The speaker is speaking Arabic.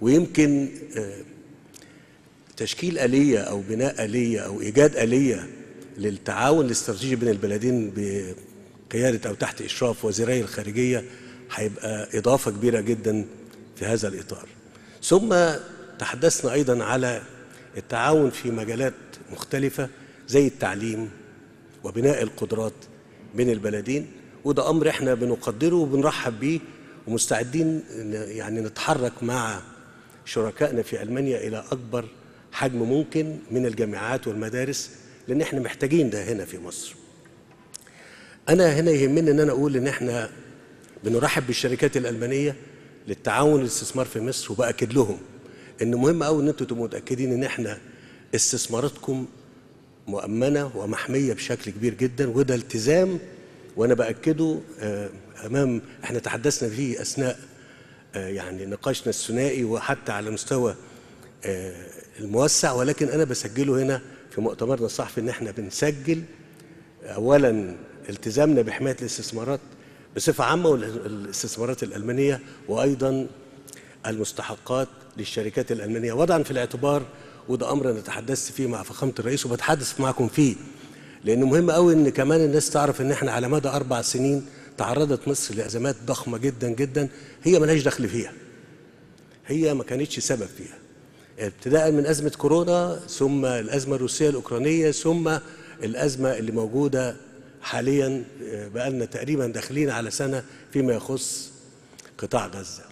ويمكن آه، تشكيل آلية أو بناء آلية أو إيجاد آلية للتعاون الاستراتيجي بين البلدين بقيادة أو تحت إشراف وزيري الخارجية هيبقى إضافة كبيرة جدا في هذا الإطار ثم تحدثنا أيضا على التعاون في مجالات مختلفة زي التعليم وبناء القدرات بين البلدين وده أمر إحنا بنقدره وبنرحب بيه ومستعدين يعني نتحرك مع شركائنا في ألمانيا إلى أكبر حجم ممكن من الجامعات والمدارس لأن احنا محتاجين ده هنا في مصر أنا هنا يهمني أن أنا أقول إن احنا بنرحب بالشركات الألمانية للتعاون والاستثمار في مصر وبأكد لهم إن مهم قوي إن انتم تبقوا متأكدين إن احنا استثماراتكم مؤمنة ومحمية بشكل كبير جدا وده التزام وأنا بأكده آه، أمام احنا تحدثنا فيه أثناء آه، يعني نقاشنا الثنائي وحتى على مستوى آه، الموسع ولكن أنا بسجله هنا في مؤتمرنا الصحفي إن إحنا بنسجل أولا التزامنا بحماية الاستثمارات بصفة عامة والاستثمارات الألمانية وأيضا المستحقات للشركات الألمانية وضعا في الاعتبار وده أمر أنا تحدثت فيه مع فخامة الرئيس وبتحدث معكم فيه لأنه مهم قوي إن كمان الناس تعرف إن إحنا على مدى أربع سنين تعرضت مصر لأزمات ضخمة جدا جدا هي ملهاش دخل فيها هي ما كانتش سبب فيها ابتداء من أزمة كورونا ثم الأزمة الروسية الأوكرانية ثم الأزمة اللي موجودة حاليا آه، بقالنا تقريبا داخلين على سنة فيما يخص قطاع غزة